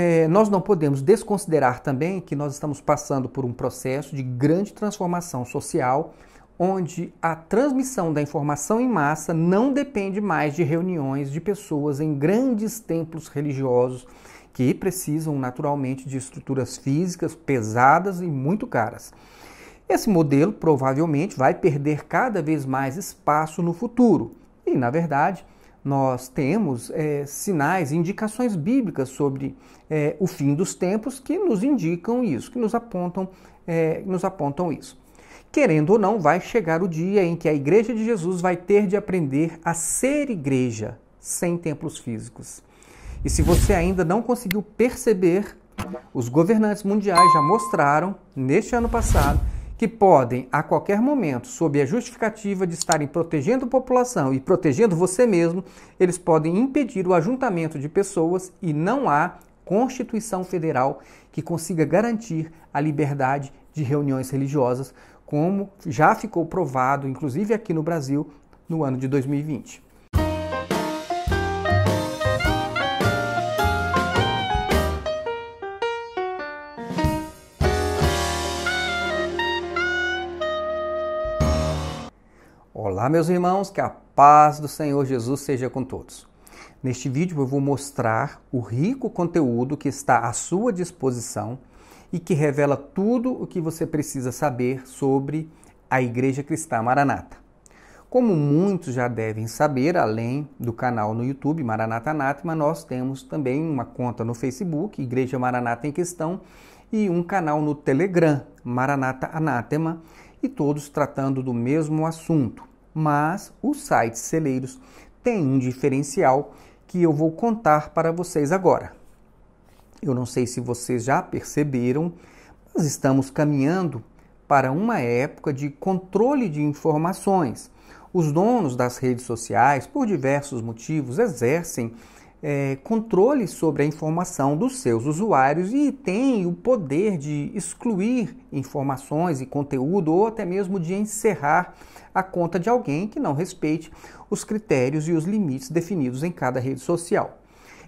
É, nós não podemos desconsiderar também que nós estamos passando por um processo de grande transformação social, onde a transmissão da informação em massa não depende mais de reuniões de pessoas em grandes templos religiosos que precisam naturalmente de estruturas físicas pesadas e muito caras. Esse modelo provavelmente vai perder cada vez mais espaço no futuro. E, na verdade, nós temos é, sinais, indicações bíblicas sobre é, o fim dos tempos que nos indicam isso, que nos apontam, é, nos apontam isso. Querendo ou não, vai chegar o dia em que a Igreja de Jesus vai ter de aprender a ser igreja sem templos físicos. E se você ainda não conseguiu perceber, os governantes mundiais já mostraram neste ano passado que podem, a qualquer momento, sob a justificativa de estarem protegendo a população e protegendo você mesmo, eles podem impedir o ajuntamento de pessoas e não há Constituição Federal que consiga garantir a liberdade de reuniões religiosas, como já ficou provado, inclusive aqui no Brasil, no ano de 2020. Olá, meus irmãos, que a paz do Senhor Jesus seja com todos. Neste vídeo eu vou mostrar o rico conteúdo que está à sua disposição e que revela tudo o que você precisa saber sobre a Igreja Cristã Maranata. Como muitos já devem saber, além do canal no YouTube Maranata Anátema, nós temos também uma conta no Facebook, Igreja Maranata em Questão, e um canal no Telegram, Maranata Anátema, e todos tratando do mesmo assunto mas os sites celeiros têm um diferencial que eu vou contar para vocês agora. Eu não sei se vocês já perceberam, mas estamos caminhando para uma época de controle de informações. Os donos das redes sociais, por diversos motivos, exercem é, controle sobre a informação dos seus usuários e tem o poder de excluir informações e conteúdo ou até mesmo de encerrar a conta de alguém que não respeite os critérios e os limites definidos em cada rede social.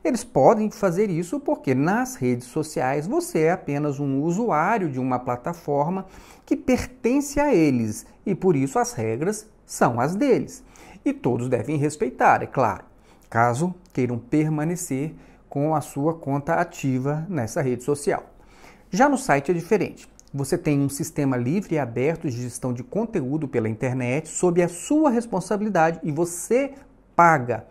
Eles podem fazer isso porque nas redes sociais você é apenas um usuário de uma plataforma que pertence a eles e por isso as regras são as deles. E todos devem respeitar, é claro caso queiram permanecer com a sua conta ativa nessa rede social. Já no site é diferente. Você tem um sistema livre e aberto de gestão de conteúdo pela internet sob a sua responsabilidade e você paga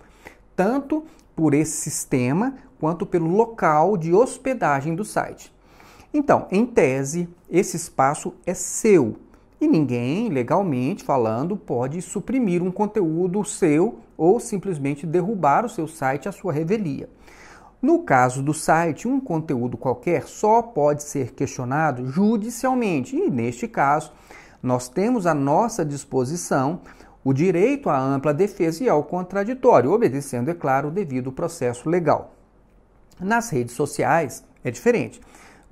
tanto por esse sistema quanto pelo local de hospedagem do site. Então, em tese, esse espaço é seu e ninguém, legalmente falando, pode suprimir um conteúdo seu ou simplesmente derrubar o seu site à sua revelia. No caso do site, um conteúdo qualquer só pode ser questionado judicialmente, e neste caso, nós temos à nossa disposição o direito à ampla defesa e ao contraditório, obedecendo, é claro, o devido processo legal. Nas redes sociais é diferente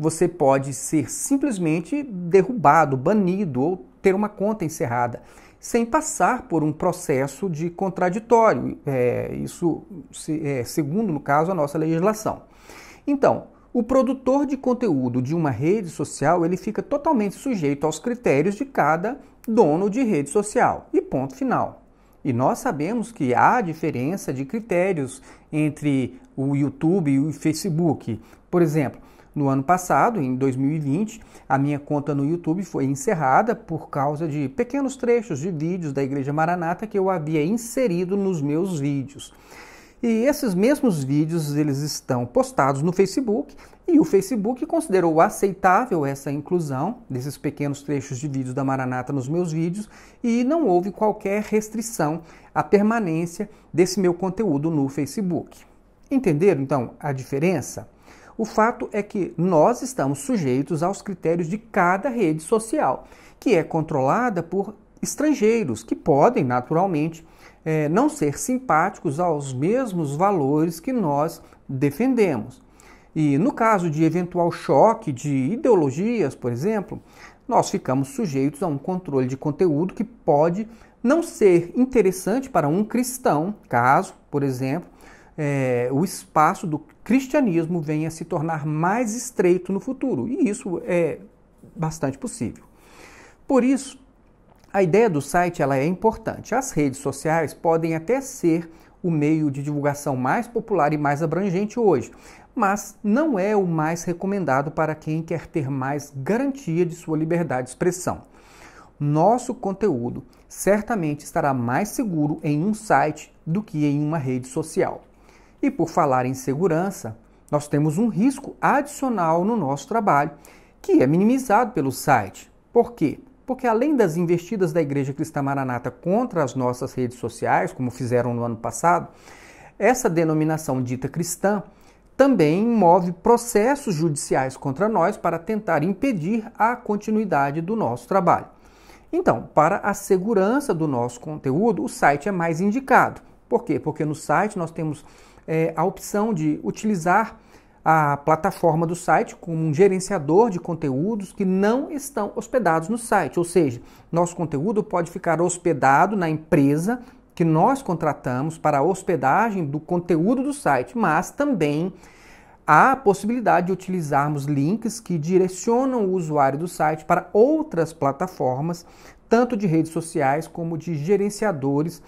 você pode ser simplesmente derrubado, banido ou ter uma conta encerrada, sem passar por um processo de contraditório. É, isso, se, é, segundo, no caso, a nossa legislação. Então, o produtor de conteúdo de uma rede social ele fica totalmente sujeito aos critérios de cada dono de rede social. E ponto final. E nós sabemos que há diferença de critérios entre o YouTube e o Facebook. Por exemplo, no ano passado, em 2020, a minha conta no YouTube foi encerrada por causa de pequenos trechos de vídeos da Igreja Maranata que eu havia inserido nos meus vídeos. E esses mesmos vídeos eles estão postados no Facebook e o Facebook considerou aceitável essa inclusão desses pequenos trechos de vídeos da Maranata nos meus vídeos e não houve qualquer restrição à permanência desse meu conteúdo no Facebook. Entenderam então a diferença? O fato é que nós estamos sujeitos aos critérios de cada rede social, que é controlada por estrangeiros, que podem, naturalmente, é, não ser simpáticos aos mesmos valores que nós defendemos. E no caso de eventual choque de ideologias, por exemplo, nós ficamos sujeitos a um controle de conteúdo que pode não ser interessante para um cristão, caso, por exemplo, é, o espaço do cristianismo venha a se tornar mais estreito no futuro. E isso é bastante possível. Por isso, a ideia do site ela é importante. As redes sociais podem até ser o meio de divulgação mais popular e mais abrangente hoje, mas não é o mais recomendado para quem quer ter mais garantia de sua liberdade de expressão. Nosso conteúdo certamente estará mais seguro em um site do que em uma rede social. E por falar em segurança, nós temos um risco adicional no nosso trabalho, que é minimizado pelo site. Por quê? Porque além das investidas da Igreja Cristã Maranata contra as nossas redes sociais, como fizeram no ano passado, essa denominação dita cristã também move processos judiciais contra nós para tentar impedir a continuidade do nosso trabalho. Então, para a segurança do nosso conteúdo, o site é mais indicado. Por quê? Porque no site nós temos é, a opção de utilizar a plataforma do site como um gerenciador de conteúdos que não estão hospedados no site. Ou seja, nosso conteúdo pode ficar hospedado na empresa que nós contratamos para a hospedagem do conteúdo do site, mas também há a possibilidade de utilizarmos links que direcionam o usuário do site para outras plataformas, tanto de redes sociais como de gerenciadores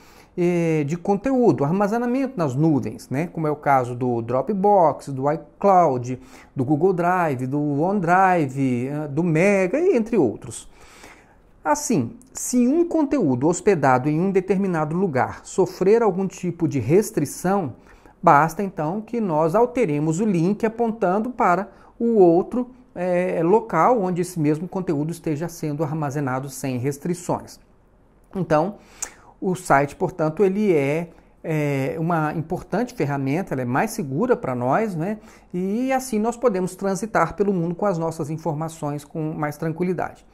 de conteúdo, armazenamento nas nuvens, né? como é o caso do Dropbox, do iCloud, do Google Drive, do OneDrive, eh, do Mega e entre outros. Assim, se um conteúdo hospedado em um determinado lugar sofrer algum tipo de restrição, basta então que nós alteremos o link apontando para o outro é, local onde esse mesmo conteúdo esteja sendo armazenado sem restrições. Então, o site, portanto, ele é, é uma importante ferramenta, ela é mais segura para nós, né? E assim nós podemos transitar pelo mundo com as nossas informações com mais tranquilidade.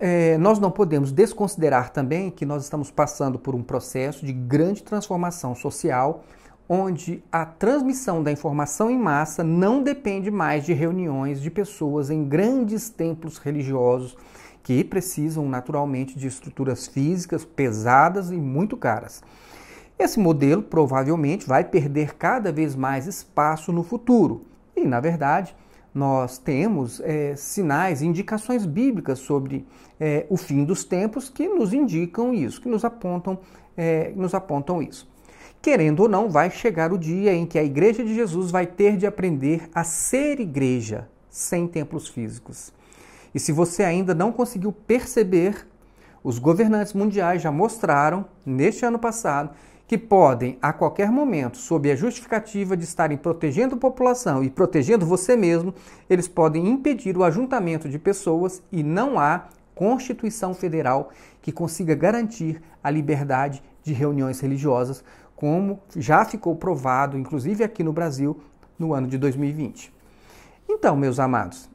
É, nós não podemos desconsiderar também que nós estamos passando por um processo de grande transformação social, onde a transmissão da informação em massa não depende mais de reuniões de pessoas em grandes templos religiosos que precisam naturalmente de estruturas físicas pesadas e muito caras. Esse modelo provavelmente vai perder cada vez mais espaço no futuro. E, na verdade, nós temos é, sinais, indicações bíblicas sobre é, o fim dos tempos que nos indicam isso, que nos apontam, é, nos apontam isso. Querendo ou não, vai chegar o dia em que a Igreja de Jesus vai ter de aprender a ser igreja sem templos físicos. E se você ainda não conseguiu perceber, os governantes mundiais já mostraram, neste ano passado, que podem, a qualquer momento, sob a justificativa de estarem protegendo a população e protegendo você mesmo, eles podem impedir o ajuntamento de pessoas e não há Constituição Federal que consiga garantir a liberdade de reuniões religiosas, como já ficou provado, inclusive aqui no Brasil, no ano de 2020. Então, meus amados,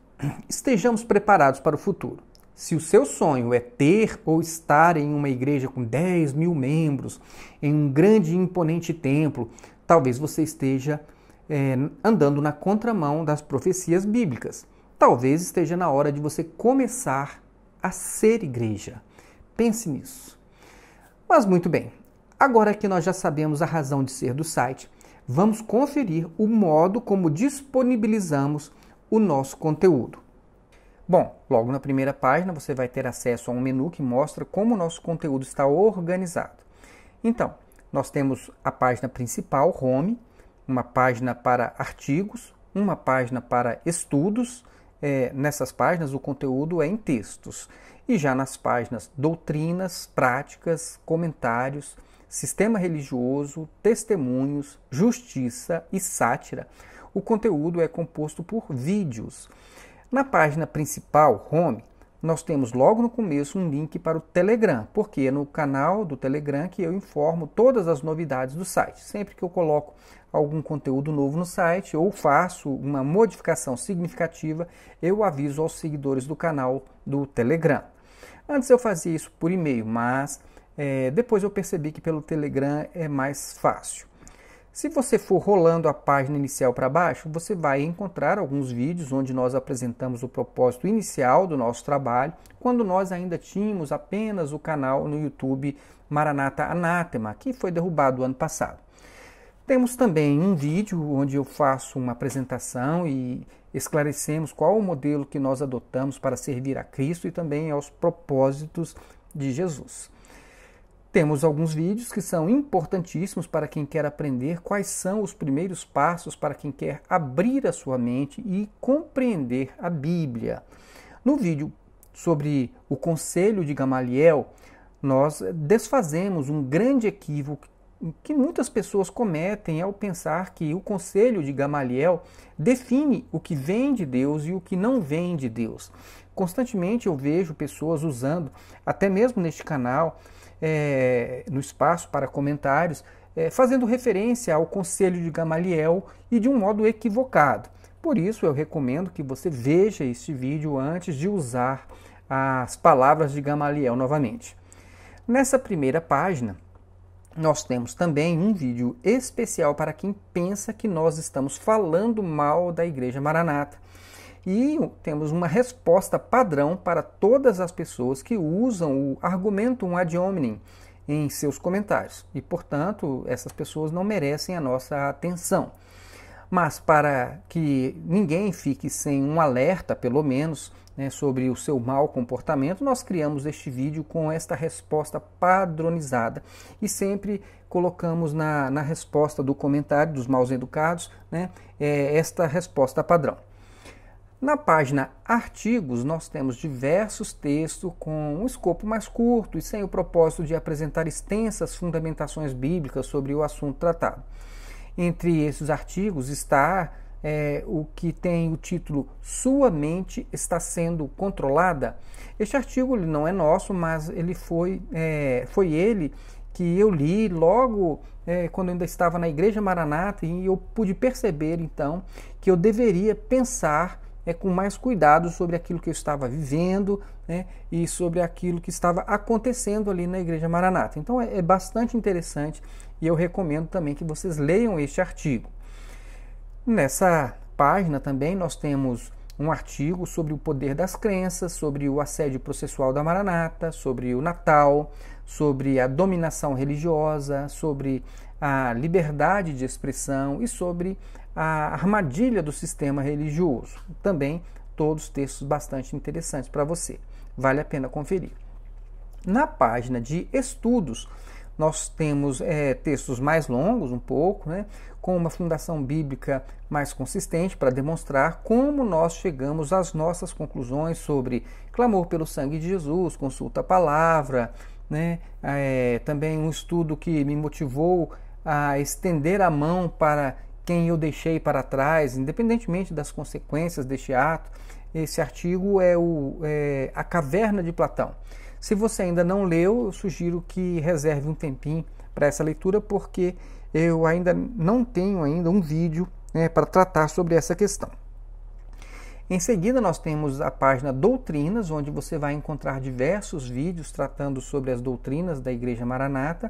estejamos preparados para o futuro. Se o seu sonho é ter ou estar em uma igreja com 10 mil membros, em um grande e imponente templo, talvez você esteja é, andando na contramão das profecias bíblicas. Talvez esteja na hora de você começar a ser igreja. Pense nisso. Mas muito bem, agora que nós já sabemos a razão de ser do site, vamos conferir o modo como disponibilizamos o nosso conteúdo. Bom, logo na primeira página você vai ter acesso a um menu que mostra como o nosso conteúdo está organizado. Então, nós temos a página principal, Home, uma página para artigos, uma página para estudos. É, nessas páginas o conteúdo é em textos. E já nas páginas doutrinas, práticas, comentários, sistema religioso, testemunhos, justiça e sátira, o conteúdo é composto por vídeos. Na página principal, Home, nós temos logo no começo um link para o Telegram, porque é no canal do Telegram que eu informo todas as novidades do site. Sempre que eu coloco algum conteúdo novo no site ou faço uma modificação significativa, eu aviso aos seguidores do canal do Telegram. Antes eu fazia isso por e-mail, mas é, depois eu percebi que pelo Telegram é mais fácil. Se você for rolando a página inicial para baixo, você vai encontrar alguns vídeos onde nós apresentamos o propósito inicial do nosso trabalho, quando nós ainda tínhamos apenas o canal no YouTube Maranata Anátema, que foi derrubado ano passado. Temos também um vídeo onde eu faço uma apresentação e esclarecemos qual o modelo que nós adotamos para servir a Cristo e também aos propósitos de Jesus. Temos alguns vídeos que são importantíssimos para quem quer aprender quais são os primeiros passos para quem quer abrir a sua mente e compreender a Bíblia. No vídeo sobre o conselho de Gamaliel, nós desfazemos um grande equívoco que muitas pessoas cometem ao pensar que o conselho de Gamaliel define o que vem de Deus e o que não vem de Deus. Constantemente eu vejo pessoas usando, até mesmo neste canal, é, no espaço para comentários, é, fazendo referência ao Conselho de Gamaliel e de um modo equivocado. Por isso, eu recomendo que você veja este vídeo antes de usar as palavras de Gamaliel novamente. Nessa primeira página, nós temos também um vídeo especial para quem pensa que nós estamos falando mal da Igreja Maranata. E temos uma resposta padrão para todas as pessoas que usam o argumento um ad hominem em seus comentários. E, portanto, essas pessoas não merecem a nossa atenção. Mas para que ninguém fique sem um alerta, pelo menos, né, sobre o seu mau comportamento, nós criamos este vídeo com esta resposta padronizada e sempre colocamos na, na resposta do comentário dos maus educados né, é, esta resposta padrão. Na página Artigos, nós temos diversos textos com um escopo mais curto e sem o propósito de apresentar extensas fundamentações bíblicas sobre o assunto tratado. Entre esses artigos está é, o que tem o título Sua Mente Está Sendo Controlada. Este artigo ele não é nosso, mas ele foi, é, foi ele que eu li logo é, quando eu ainda estava na Igreja Maranata e eu pude perceber então que eu deveria pensar é, com mais cuidado sobre aquilo que eu estava vivendo né, e sobre aquilo que estava acontecendo ali na Igreja Maranata. Então é, é bastante interessante e eu recomendo também que vocês leiam este artigo. Nessa página também nós temos um artigo sobre o poder das crenças, sobre o assédio processual da Maranata, sobre o Natal, sobre a dominação religiosa, sobre a liberdade de expressão e sobre a armadilha do sistema religioso. Também todos textos bastante interessantes para você. Vale a pena conferir. Na página de estudos, nós temos é, textos mais longos, um pouco, né, com uma fundação bíblica mais consistente para demonstrar como nós chegamos às nossas conclusões sobre clamor pelo sangue de Jesus, consulta a palavra, né, é, também um estudo que me motivou a estender a mão para quem eu deixei para trás, independentemente das consequências deste ato. Esse artigo é, o, é A Caverna de Platão. Se você ainda não leu, eu sugiro que reserve um tempinho para essa leitura, porque eu ainda não tenho ainda um vídeo né, para tratar sobre essa questão. Em seguida, nós temos a página Doutrinas, onde você vai encontrar diversos vídeos tratando sobre as doutrinas da Igreja Maranata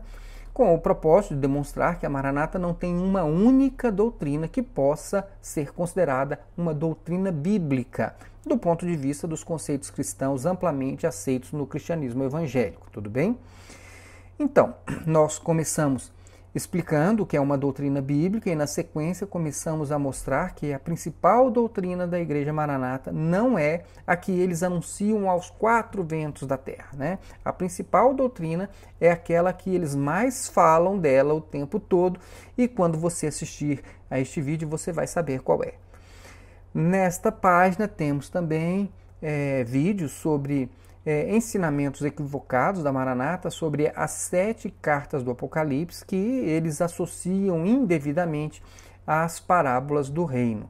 com o propósito de demonstrar que a Maranata não tem uma única doutrina que possa ser considerada uma doutrina bíblica, do ponto de vista dos conceitos cristãos amplamente aceitos no cristianismo evangélico, tudo bem? Então, nós começamos explicando que é uma doutrina bíblica e na sequência começamos a mostrar que a principal doutrina da Igreja Maranata não é a que eles anunciam aos quatro ventos da terra, né? A principal doutrina é aquela que eles mais falam dela o tempo todo e quando você assistir a este vídeo você vai saber qual é. Nesta página temos também é, vídeos sobre é, ensinamentos equivocados da Maranata sobre as sete cartas do Apocalipse que eles associam indevidamente às parábolas do reino.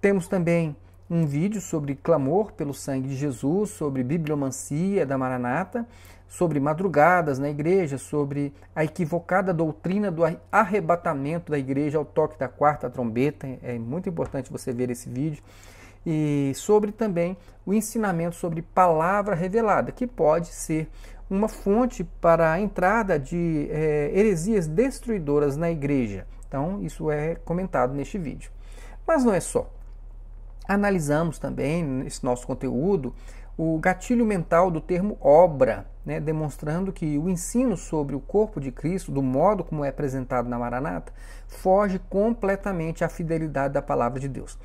Temos também um vídeo sobre clamor pelo sangue de Jesus, sobre bibliomancia da Maranata, sobre madrugadas na igreja, sobre a equivocada doutrina do arrebatamento da igreja ao toque da quarta trombeta. É muito importante você ver esse vídeo e sobre também o ensinamento sobre palavra revelada, que pode ser uma fonte para a entrada de é, heresias destruidoras na igreja. Então, isso é comentado neste vídeo. Mas não é só. Analisamos também nesse nosso conteúdo o gatilho mental do termo obra, né, demonstrando que o ensino sobre o corpo de Cristo, do modo como é apresentado na Maranata, foge completamente à fidelidade da palavra de Deus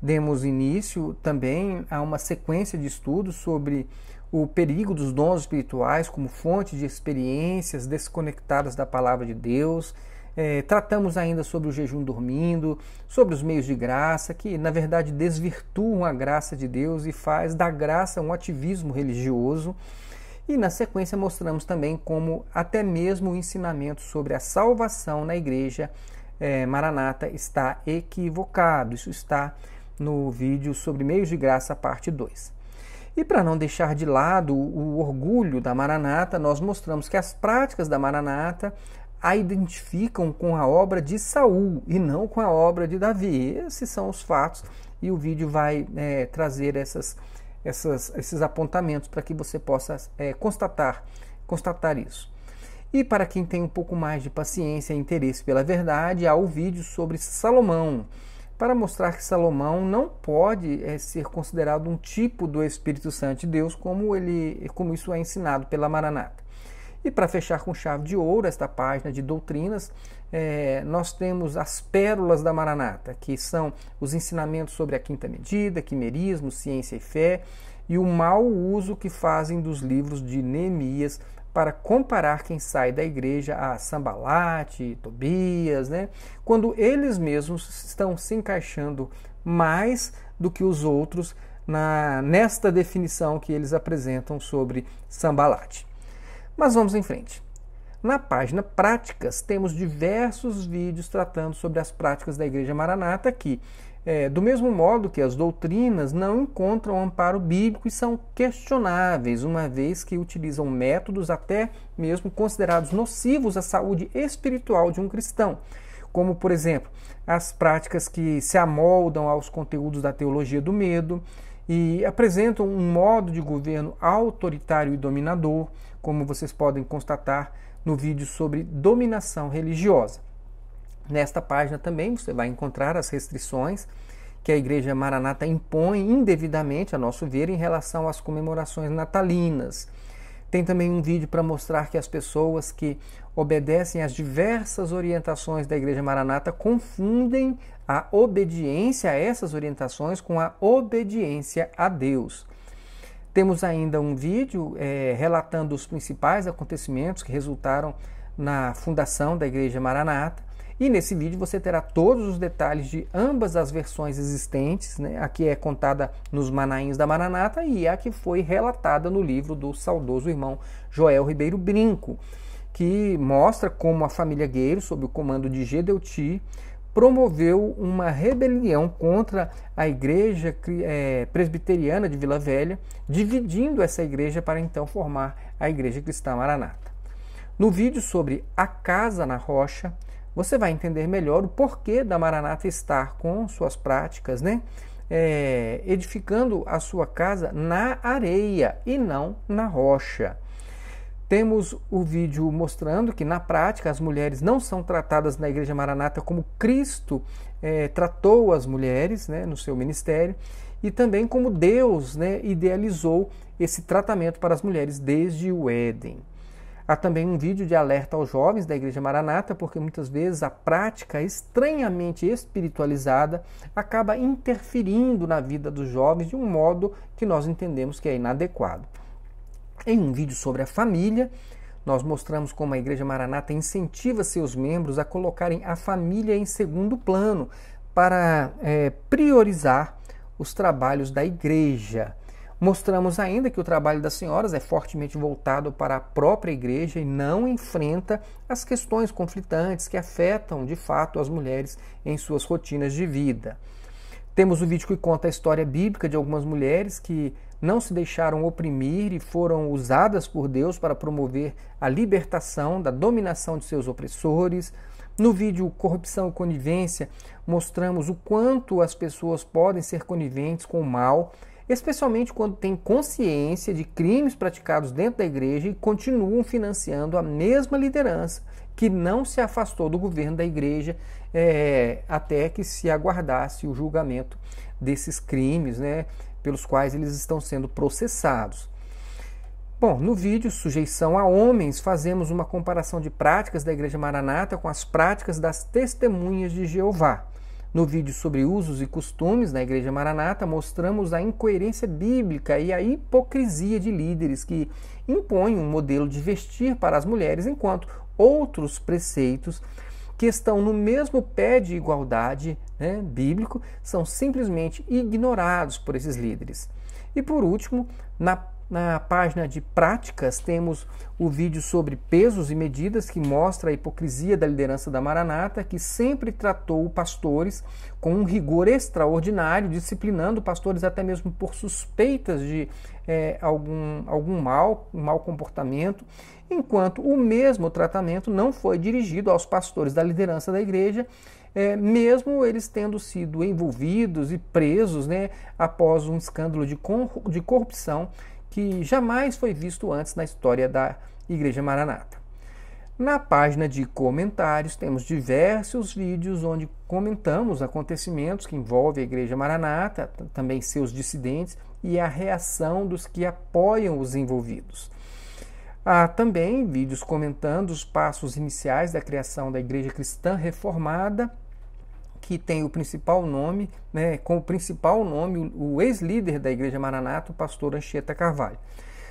demos início também a uma sequência de estudos sobre o perigo dos dons espirituais como fonte de experiências desconectadas da palavra de Deus. É, tratamos ainda sobre o jejum dormindo, sobre os meios de graça, que na verdade desvirtuam a graça de Deus e faz da graça um ativismo religioso. E na sequência mostramos também como até mesmo o ensinamento sobre a salvação na igreja é, Maranata está equivocado, isso está no vídeo sobre meios de graça, parte 2. E para não deixar de lado o orgulho da Maranata, nós mostramos que as práticas da Maranata a identificam com a obra de Saul e não com a obra de Davi. Esses são os fatos e o vídeo vai é, trazer essas, essas, esses apontamentos para que você possa é, constatar, constatar isso. E para quem tem um pouco mais de paciência e interesse pela verdade, há o vídeo sobre Salomão para mostrar que Salomão não pode é, ser considerado um tipo do Espírito Santo de Deus, como, ele, como isso é ensinado pela Maranata. E para fechar com chave de ouro esta página de doutrinas, é, nós temos as pérolas da Maranata, que são os ensinamentos sobre a quinta medida, quimerismo, ciência e fé, e o mau uso que fazem dos livros de Neemias para comparar quem sai da igreja a Sambalate, Tobias, né? quando eles mesmos estão se encaixando mais do que os outros na, nesta definição que eles apresentam sobre Sambalate. Mas vamos em frente. Na página Práticas, temos diversos vídeos tratando sobre as práticas da Igreja Maranata que é, do mesmo modo que as doutrinas não encontram amparo bíblico e são questionáveis, uma vez que utilizam métodos até mesmo considerados nocivos à saúde espiritual de um cristão, como, por exemplo, as práticas que se amoldam aos conteúdos da teologia do medo e apresentam um modo de governo autoritário e dominador, como vocês podem constatar no vídeo sobre dominação religiosa. Nesta página também você vai encontrar as restrições que a Igreja Maranata impõe indevidamente, a nosso ver, em relação às comemorações natalinas. Tem também um vídeo para mostrar que as pessoas que obedecem às diversas orientações da Igreja Maranata confundem a obediência a essas orientações com a obediência a Deus. Temos ainda um vídeo é, relatando os principais acontecimentos que resultaram na fundação da Igreja Maranata. E nesse vídeo você terá todos os detalhes de ambas as versões existentes, né? a que é contada nos Manains da Maranata e a que foi relatada no livro do saudoso irmão Joel Ribeiro Brinco, que mostra como a família Gueiro, sob o comando de Gedeuti, promoveu uma rebelião contra a igreja é, presbiteriana de Vila Velha, dividindo essa igreja para então formar a Igreja Cristã Maranata. No vídeo sobre A Casa na Rocha, você vai entender melhor o porquê da Maranata estar com suas práticas, né? É, edificando a sua casa na areia e não na rocha. Temos o vídeo mostrando que, na prática, as mulheres não são tratadas na Igreja Maranata como Cristo é, tratou as mulheres né, no seu ministério e também como Deus né, idealizou esse tratamento para as mulheres desde o Éden. Há também um vídeo de alerta aos jovens da Igreja Maranata, porque muitas vezes a prática estranhamente espiritualizada acaba interferindo na vida dos jovens de um modo que nós entendemos que é inadequado. Em um vídeo sobre a família, nós mostramos como a Igreja Maranata incentiva seus membros a colocarem a família em segundo plano para é, priorizar os trabalhos da igreja. Mostramos ainda que o trabalho das senhoras é fortemente voltado para a própria igreja e não enfrenta as questões conflitantes que afetam de fato as mulheres em suas rotinas de vida. Temos o vídeo que conta a história bíblica de algumas mulheres que não se deixaram oprimir e foram usadas por Deus para promover a libertação da dominação de seus opressores. No vídeo Corrupção e Conivência, mostramos o quanto as pessoas podem ser coniventes com o mal especialmente quando têm consciência de crimes praticados dentro da igreja e continuam financiando a mesma liderança que não se afastou do governo da igreja é, até que se aguardasse o julgamento desses crimes, né, pelos quais eles estão sendo processados. Bom, no vídeo Sujeição a Homens, fazemos uma comparação de práticas da Igreja Maranata com as práticas das testemunhas de Jeová. No vídeo sobre usos e costumes na Igreja Maranata, mostramos a incoerência bíblica e a hipocrisia de líderes que impõem um modelo de vestir para as mulheres, enquanto outros preceitos que estão no mesmo pé de igualdade né, bíblico são simplesmente ignorados por esses líderes. E por último, na na página de práticas, temos o vídeo sobre pesos e medidas que mostra a hipocrisia da liderança da Maranata, que sempre tratou pastores com um rigor extraordinário, disciplinando pastores até mesmo por suspeitas de é, algum, algum mal, um mau comportamento, enquanto o mesmo tratamento não foi dirigido aos pastores da liderança da igreja, é, mesmo eles tendo sido envolvidos e presos né, após um escândalo de, de corrupção que jamais foi visto antes na história da Igreja Maranata. Na página de comentários temos diversos vídeos onde comentamos acontecimentos que envolvem a Igreja Maranata, também seus dissidentes e a reação dos que apoiam os envolvidos. Há também vídeos comentando os passos iniciais da criação da Igreja Cristã Reformada que tem o principal nome, né, com o principal nome, o ex-líder da Igreja Maranata, o pastor Anchieta Carvalho.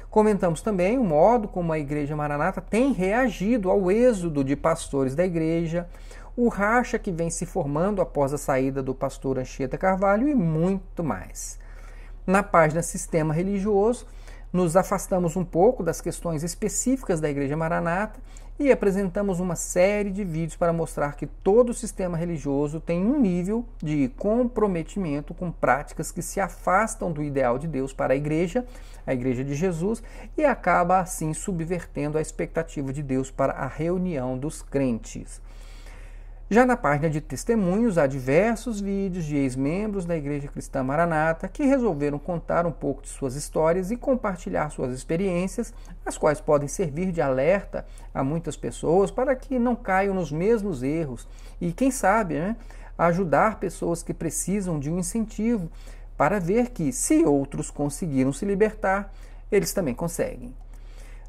Comentamos também o modo como a Igreja Maranata tem reagido ao êxodo de pastores da igreja, o racha que vem se formando após a saída do pastor Anchieta Carvalho e muito mais. Na página Sistema Religioso, nos afastamos um pouco das questões específicas da Igreja Maranata e apresentamos uma série de vídeos para mostrar que todo sistema religioso tem um nível de comprometimento com práticas que se afastam do ideal de Deus para a igreja, a igreja de Jesus, e acaba assim subvertendo a expectativa de Deus para a reunião dos crentes. Já na página de testemunhos, há diversos vídeos de ex-membros da Igreja Cristã Maranata que resolveram contar um pouco de suas histórias e compartilhar suas experiências, as quais podem servir de alerta a muitas pessoas para que não caiam nos mesmos erros e, quem sabe, né, ajudar pessoas que precisam de um incentivo para ver que, se outros conseguiram se libertar, eles também conseguem.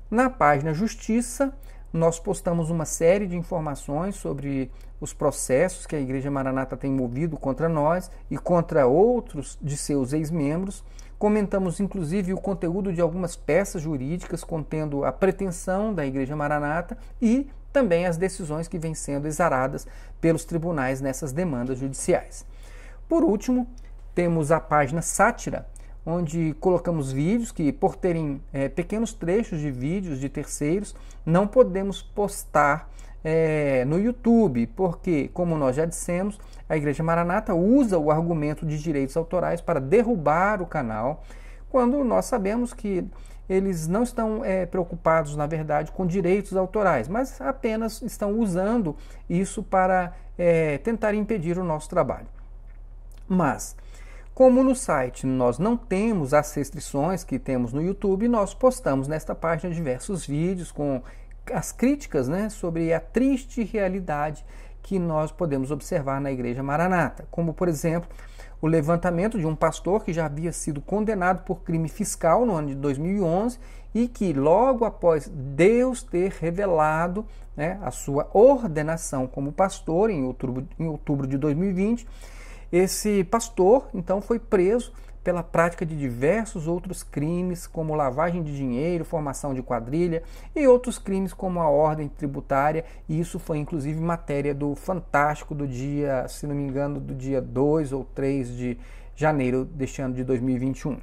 Na página Justiça, nós postamos uma série de informações sobre os processos que a Igreja Maranata tem movido contra nós e contra outros de seus ex-membros. Comentamos inclusive o conteúdo de algumas peças jurídicas contendo a pretensão da Igreja Maranata e também as decisões que vêm sendo exaradas pelos tribunais nessas demandas judiciais. Por último, temos a página Sátira, onde colocamos vídeos que, por terem é, pequenos trechos de vídeos de terceiros, não podemos postar é, no YouTube, porque, como nós já dissemos, a Igreja Maranata usa o argumento de direitos autorais para derrubar o canal, quando nós sabemos que eles não estão é, preocupados, na verdade, com direitos autorais, mas apenas estão usando isso para é, tentar impedir o nosso trabalho. Mas como no site nós não temos as restrições que temos no YouTube, nós postamos nesta página diversos vídeos com as críticas né, sobre a triste realidade que nós podemos observar na Igreja Maranata, como por exemplo o levantamento de um pastor que já havia sido condenado por crime fiscal no ano de 2011 e que logo após Deus ter revelado né, a sua ordenação como pastor em outubro, em outubro de 2020 esse pastor, então, foi preso pela prática de diversos outros crimes, como lavagem de dinheiro, formação de quadrilha e outros crimes como a ordem tributária, e isso foi inclusive matéria do Fantástico do dia, se não me engano, do dia 2 ou 3 de janeiro deste ano de 2021.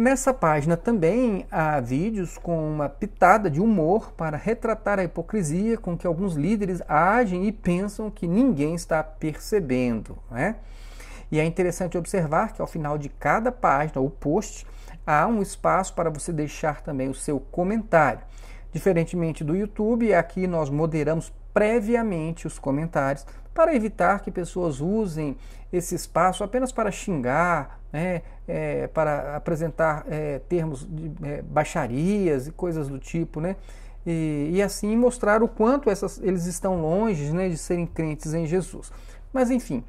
Nessa página também há vídeos com uma pitada de humor para retratar a hipocrisia com que alguns líderes agem e pensam que ninguém está percebendo. Né? E é interessante observar que ao final de cada página ou post há um espaço para você deixar também o seu comentário. Diferentemente do YouTube, aqui nós moderamos previamente os comentários para evitar que pessoas usem esse espaço apenas para xingar né, é, para apresentar é, termos de é, baixarias e coisas do tipo, né? E, e assim mostrar o quanto essas, eles estão longe né, de serem crentes em Jesus. Mas enfim,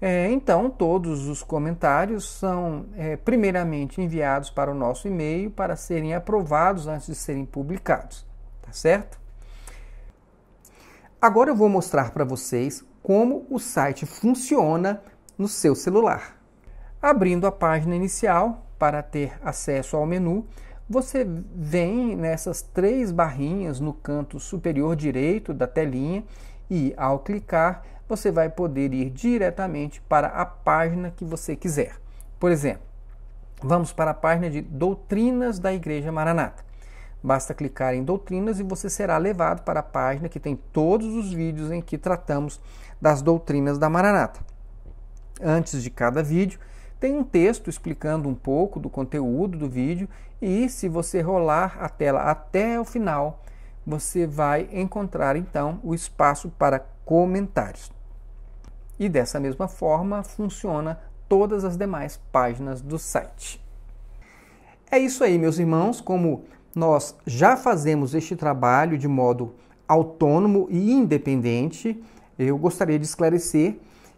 é, então todos os comentários são é, primeiramente enviados para o nosso e-mail para serem aprovados antes de serem publicados, tá certo? Agora eu vou mostrar para vocês como o site funciona no seu celular. Abrindo a página inicial para ter acesso ao menu, você vem nessas três barrinhas no canto superior direito da telinha e ao clicar você vai poder ir diretamente para a página que você quiser. Por exemplo, vamos para a página de Doutrinas da Igreja Maranata. Basta clicar em Doutrinas e você será levado para a página que tem todos os vídeos em que tratamos das doutrinas da Maranata. Antes de cada vídeo, tem um texto explicando um pouco do conteúdo do vídeo e se você rolar a tela até o final, você vai encontrar então o espaço para comentários. E dessa mesma forma funciona todas as demais páginas do site. É isso aí, meus irmãos, como nós já fazemos este trabalho de modo autônomo e independente, eu gostaria de esclarecer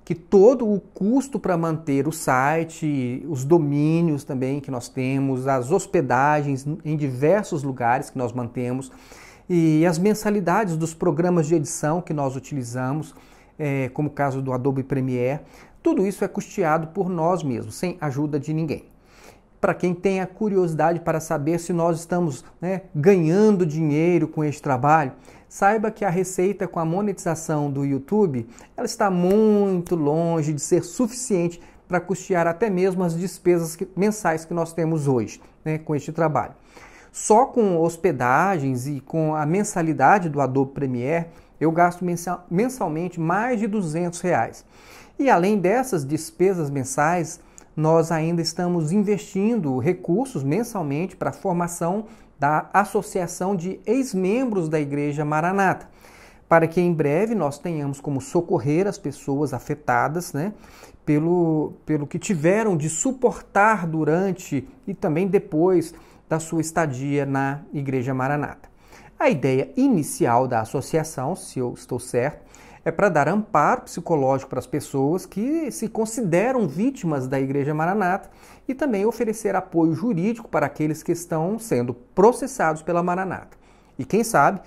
que todo o custo para manter o site, os domínios também que nós temos, as hospedagens em diversos lugares que nós mantemos e as mensalidades dos programas de edição que nós utilizamos, é, como o caso do Adobe Premiere, tudo isso é custeado por nós mesmos, sem ajuda de ninguém. Para quem tem a curiosidade para saber se nós estamos né, ganhando dinheiro com este trabalho, saiba que a receita com a monetização do YouTube ela está muito longe de ser suficiente para custear até mesmo as despesas que, mensais que nós temos hoje né, com este trabalho. Só com hospedagens e com a mensalidade do Adobe Premiere, eu gasto mensalmente mais de 200 reais. E além dessas despesas mensais, nós ainda estamos investindo recursos mensalmente para a formação da Associação de Ex-Membros da Igreja Maranata, para que em breve nós tenhamos como socorrer as pessoas afetadas né, pelo, pelo que tiveram de suportar durante e também depois da sua estadia na Igreja Maranata. A ideia inicial da associação, se eu estou certo, é para dar amparo psicológico para as pessoas que se consideram vítimas da Igreja Maranata e também oferecer apoio jurídico para aqueles que estão sendo processados pela Maranata. E quem sabe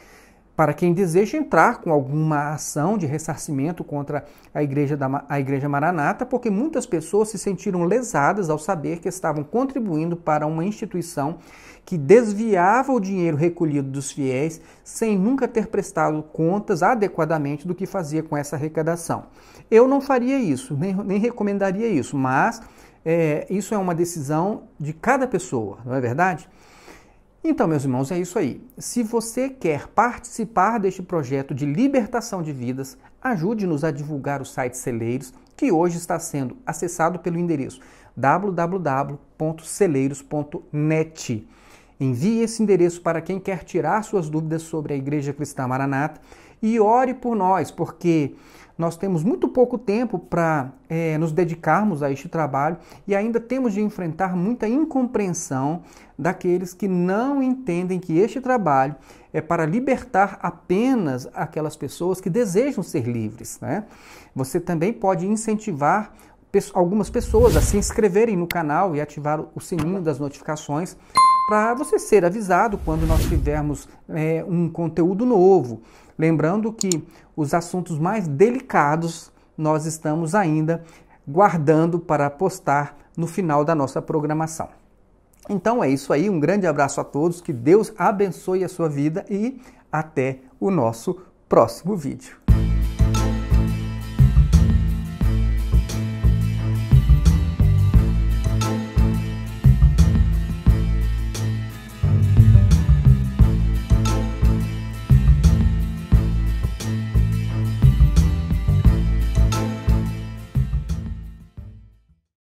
para quem deseja entrar com alguma ação de ressarcimento contra a igreja, da, a igreja Maranata, porque muitas pessoas se sentiram lesadas ao saber que estavam contribuindo para uma instituição que desviava o dinheiro recolhido dos fiéis sem nunca ter prestado contas adequadamente do que fazia com essa arrecadação. Eu não faria isso, nem, nem recomendaria isso, mas é, isso é uma decisão de cada pessoa, não é verdade? Então, meus irmãos, é isso aí. Se você quer participar deste projeto de libertação de vidas, ajude-nos a divulgar o site Celeiros, que hoje está sendo acessado pelo endereço www.celeiros.net. Envie esse endereço para quem quer tirar suas dúvidas sobre a Igreja Cristã Maranata e ore por nós, porque nós temos muito pouco tempo para é, nos dedicarmos a este trabalho e ainda temos de enfrentar muita incompreensão daqueles que não entendem que este trabalho é para libertar apenas aquelas pessoas que desejam ser livres. Né? Você também pode incentivar algumas pessoas a se inscreverem no canal e ativar o sininho das notificações para você ser avisado quando nós tivermos é, um conteúdo novo. Lembrando que os assuntos mais delicados nós estamos ainda guardando para postar no final da nossa programação. Então é isso aí, um grande abraço a todos, que Deus abençoe a sua vida e até o nosso próximo vídeo.